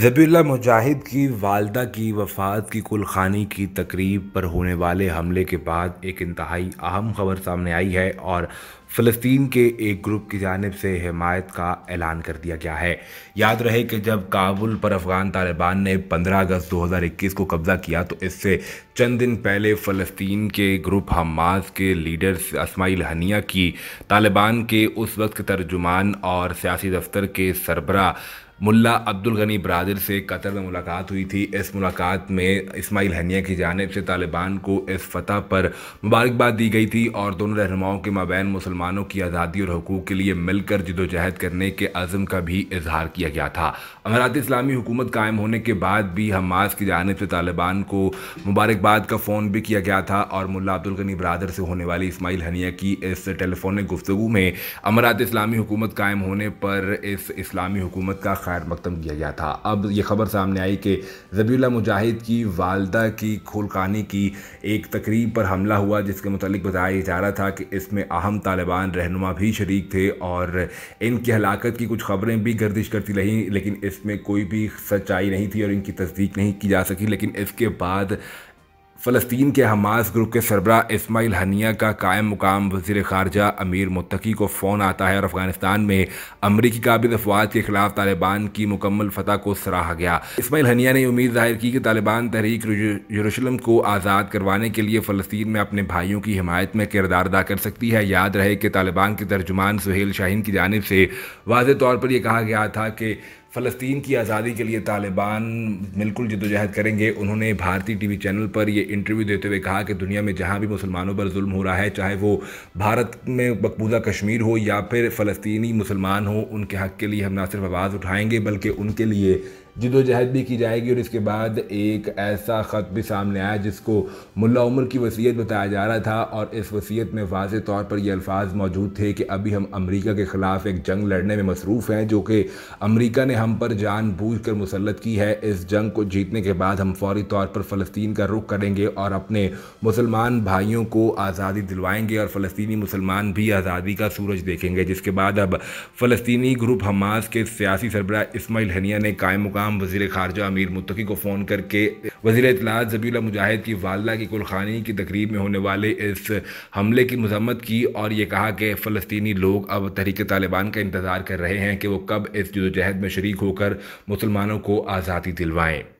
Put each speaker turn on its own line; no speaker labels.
ज़बील्ला मुजाहिद की वालदा की वफात की कुलखानी की तकरीब पर होने वाले हमले के बाद एक इंतहाई अहम खबर सामने आई है और फ़लस्तीन के एक ग्रुप की जानब से हमायत का ऐलान कर दिया गया है याद रहे कि जब काबुल पर अफ़गान तालिबान ने 15 अगस्त 2021 को कब्ज़ा किया तो इससे चंद दिन पहले फ़लस्तीन के ग्रुप हमास के लीडर इसमाइल हनिया की तालिबान के उस वक्त के तर्जुमान और सियासी दफ्तर के सरबरा मुल्ला अब्दुल गनी ब्रादर से कतर में मुलाकात हुई थी इस मुलाकात में इस्माइल हनिया की जानब से तालिबान को इस फतह पर मुबारकबाद दी गई थी और दोनों रहनुमाओं के मबैन मुसलमान मुसलमानों की आज़ादी और हकूक़ के लिए मिलकर जदोजहद करने के अज़म का भी इजहार किया गया था अमारात इस्लामी हुकूमत कायम होने के बाद भी हमास की जानब से तालिबान को मुबारकबाद का फ़ोन भी किया गया था और मुला अब्दुल गनी बरदर से होने वाली इसमाइल हनिया की इस टेलीफोनिक गुफ्तु में अमारात इस्लामी हुकूमत कायम होने पर इस इस्लामी हुकूमत का खैर मकदम किया गया था अब यह खबर सामने आई कि जबील मुजाहिद की वालदा की खुलकानी की एक तकरीब पर हमला हुआ जिसके मतलब बताया जा रहा था कि इसमें अहम तालिबान तालिबान रहनुमा भी शरीक थे और इनकी हलाकत की कुछ खबरें भी गर्दिश करती रहीं लेकिन इसमें कोई भी सच्चाई नहीं थी और इनकी तस्दीक नहीं की जा सकी लेकिन इसके बाद फ़लस्तीन के हमास ग्रुप के सरबरा इसमाइल हनिया का कायम मुकाम वजीर खारजा अमीर मुतकी को फ़ोन आता है और अफगानिस्तान में अमरीकी काबिल अफवाज के खिलाफ तालिबान की मुकम्मल फतह को सराहा गया इसमाइल हनिया ने उम्मीद जाहिर की कि तालिबान तहरीक यरूशलम को आज़ाद करवाने के लिए फ़लस्तीन में अपने भाइयों की हमायत में किरदार अदा कर सकती है याद रहे कि तालिबान के तर्जुमान सुहेल शाहन की जानब से वाज तौर पर यह कहा गया था कि फ़लस्तीन की आज़ादी के लिए तालिबान बिल्कुल जदोजहद करेंगे उन्होंने भारतीय टीवी चैनल पर यह इंटरव्यू देते हुए कहा कि दुनिया में जहाँ भी मुसलमानों पर जुल्म हो रहा है चाहे वो भारत में मकबूजा कश्मीर हो या फिर फ़लस्तनी मुसलमान हो उनके हक़ के लिए हम ना सिर्फ आवाज़ उठाएंगे बल्कि उनके लिए जदोजहद भी की जाएगी और इसके बाद एक ऐसा ख़त भी सामने आया जिसको मुल्ला उमर की वसीयत बताया जा रहा था और इस वसीयत में वाज तौर पर यह अल्फाज मौजूद थे कि अभी हम अमेरिका के ख़िलाफ़ एक जंग लड़ने में मसरूफ़ हैं जो कि अमेरिका ने हम पर जान बूझ कर मुसलत की है इस जंग को जीतने के बाद हम फौरी तौर पर फ़लस्तीन का रुख करेंगे और अपने मुसलमान भाइयों को आज़ादी दिलवाएंगे और फ़लस्तनी मुसलमान भी आज़ादी का सूरज देखेंगे जिसके बाद अब फ़लस्तनी ग्रुप हमास के सियासी सरबराह इसमाइल हनिया ने कायम मुकाम हुकाम वजीर खारजा अमीर मुतकी को फ़ोन करके वजी इतलात जबी मुजाहिद की वालदा की कुलखानी की तकरीब में होने वाले इस हमले की मजम्मत की और ये कहा कि फ़लस्तनी लोग अब तहरीक तालिबान का इंतज़ार कर रहे हैं कि वो कब इस जदोजहद में शरीक होकर मुसलमानों को आज़ादी दिलवाएँ